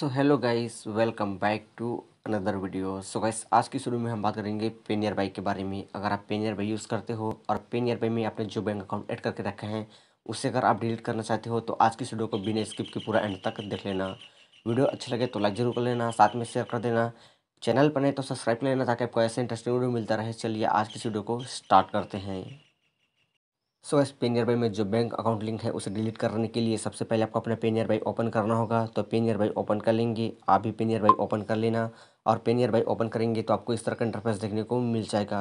so hello guys welcome back to another video so guys आज की शुरू में हम बात करेंगे पेनियर बाई के बारे में अगर आप पेनियर बाई यूज़ करते हो और पेनियर बाई में आपने जो बैंक अकाउंट ऐड करके रखे हैं उसे अगर आप डिलीट करना चाहते हो तो आज की वीडियो को बिना स्किप के पूरा एंड तक देख लेना वीडियो अच्छा लगे तो लाइक जरूर कर लेना साथ में शेयर कर देना चैनल पर नहीं तो सब्सक्राइब कर लेना ताकि आपको ऐसे इंटरेस्टिंग वीडियो मिलता रहे चलिए आज की वीडियो को स्टार्ट करते हैं so so, PayNearby में जो बैंक अकाउंट लिंक है उसे डिलीट करने के लिए सबसे पहले आपको अपना नियर बाई ओपन करना होगा तो पेनियर बाई ओपन कर लेंगे आप भी नियर बाई ओपन कर लेना और नियर बाई ओपन करेंगे तो आपको इस तरह का इंटरफेस देखने को मिल जाएगा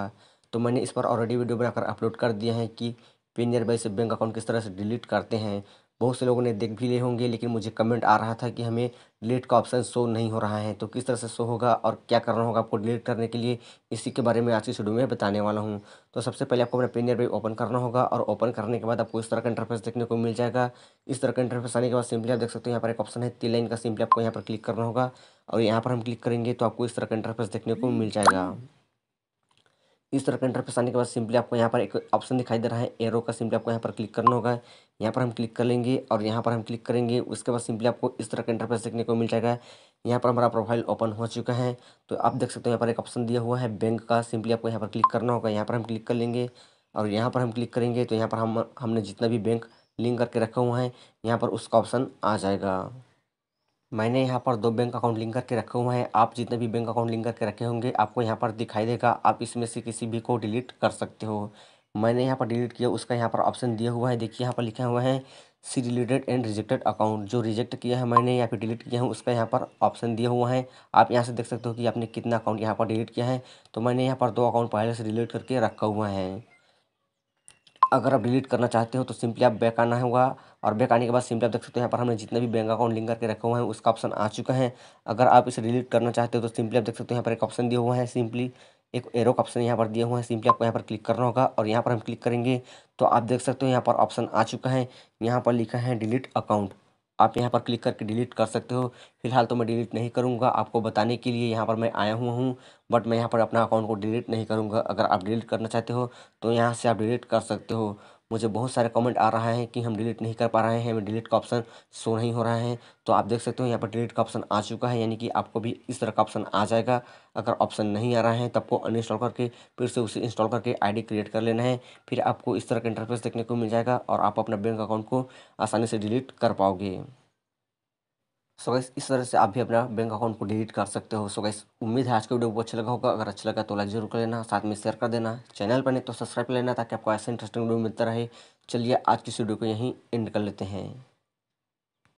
तो मैंने इस पर ऑलरेडी वीडियो बनाकर अपलोड कर दिया है कि पेनियर बाई से बैंक अकाउंट किस तरह से डिलीट करते हैं बहुत से लोगों ने देख भी लिए होंगे लेकिन मुझे कमेंट आ रहा था कि हमें डिलीट का ऑप्शन शो नहीं हो रहा है तो किस तरह से शो होगा और क्या करना होगा आपको डिलीट करने के लिए इसी के बारे में आज की शेड्यू में बताने वाला हूं तो सबसे पहले आपको अपना पेनियर पे ओपन करना होगा और ओपन करने के बाद आपको इस तरह का इंटरफेस देखने को मिल जाएगा इस तरह का इंटरफेस आने के बाद सिंपली आप देख सकते हो यहाँ पर एक ऑप्शन है तीन लाइन का सिंपली आपको यहाँ पर क्लिक करना होगा और यहाँ पर हम क्लिक करेंगे तो आपको इस तरह का इंटरफेस देखने को मिल जाएगा इस तरह के इंटरफेस आने के बाद सिंपली आपको यहाँ पर एक ऑप्शन दिखाई दे रहा है एरो का सिंपली आपको यहाँ पर क्लिक करना होगा यहाँ पर हम क्लिक कर लेंगे और यहाँ पर हम क्लिक करेंगे उसके बाद सिंपली आपको इस तरह का इंटरफेस देखने को मिल जाएगा यहाँ पर हमारा प्रोफाइल ओपन हो चुका है तो आप देख सकते हो यहाँ पर एक ऑप्शन दिया हुआ है बैंक का सिंपली आपको यहाँ पर क्लिक करना होगा यहाँ पर हम क्लिक कर लेंगे और यहाँ पर हम क्लिक करेंगे तो यहाँ पर हम हमने जितना भी बैंक लिंक करके रखा हुआ है यहाँ पर उसका ऑप्शन आ जाएगा मैंने यहाँ पर दो बैंक अकाउंट लिंक करके रखे हुए हैं आप जितने भी बैंक अकाउंट लिंक करके रखे होंगे आपको यहाँ पर दिखाई देगा आप इसमें से किसी भी को डिलीट कर सकते हो मैंने यहाँ पर डिलीट किया उसका यहाँ पर ऑप्शन दिया हुआ है देखिए यहाँ पर लिखा हुआ है सी डिलीटेड एंड रिजेक्टेड अकाउंट जो रिजेक्ट किया है मैंने या फिर डिलीट किया हूँ उसका यहाँ पर ऑप्शन दिया हुआ है आप यहाँ से देख सकते हो कि आपने कितना अकाउंट यहाँ पर डिलीट किया है तो मैंने यहाँ पर दो अकाउंट पहले से डिलीट करके रखा हुआ है अगर आप डिलीट करना चाहते हो तो सिंपली आप बैक आना होगा और बैक आने के बाद सिंपली आप देख सकते हो यहाँ पर हमने जितने भी बैंक अकाउंट लिंक करके रखे हुए हैं उसका ऑप्शन आ चुका है अगर आप इसे डिलीट करना चाहते हो तो सिंपली आप देख सकते हो यहाँ पर एक ऑप्शन दिया हुआ है सिंपली एक एरो का ऑप्शन यहाँ पर दिया हुआ है सिंपली आपको यहाँ पर क्लिक करना होगा और यहाँ पर हम क्लिक करेंगे तो आप देख सकते हो यहाँ पर ऑप्शन आ चुका है यहाँ पर लिखा है डिलीट अकाउंट आप यहाँ पर क्लिक करके डिलीट कर सकते हो फिलहाल तो मैं डिलीट नहीं करूँगा आपको बताने के लिए यहाँ पर मैं आया हुआ हूँ बट मैं यहाँ पर अपना अकाउंट को डिलीट नहीं करूँगा अगर आप डिलीट करना चाहते हो तो यहाँ से आप डिलीट कर सकते हो मुझे बहुत सारे कमेंट आ रहा है कि हम डिलीट नहीं कर पा रहे हैं हमें डिलीट का ऑप्शन शो नहीं हो रहा है तो आप देख सकते हो यहाँ पर डिलीट का ऑप्शन आ चुका है यानी कि आपको भी इस तरह का ऑप्शन आ जाएगा अगर ऑप्शन नहीं आ रहा है तब को अनइंस्टॉल करके फिर से उसे इंस्टॉल करके आईडी क्रिएट कर लेना है फिर आपको इस तरह का इंटरफेस देखने को मिल जाएगा और आप अपना बैंक अकाउंट को आसानी से डिलीट कर पाओगे सो गैस इस तरह से आप भी अपना बैंक अकाउंट को डिलीट कर सकते हो सो गैस उम्मीद है आज का वीडियो बहुत अच्छा लगा होगा अगर अच्छा लगा तो लाइक जरूर कर लेना साथ में शेयर कर देना चैनल पर नहीं तो सब्सक्राइब कर लेना ताकि आपको ऐसे इंटरेस्टिंग वीडियो मिलता रहे चलिए आज की इस वीडियो को यहीं एंड कर लेते हैं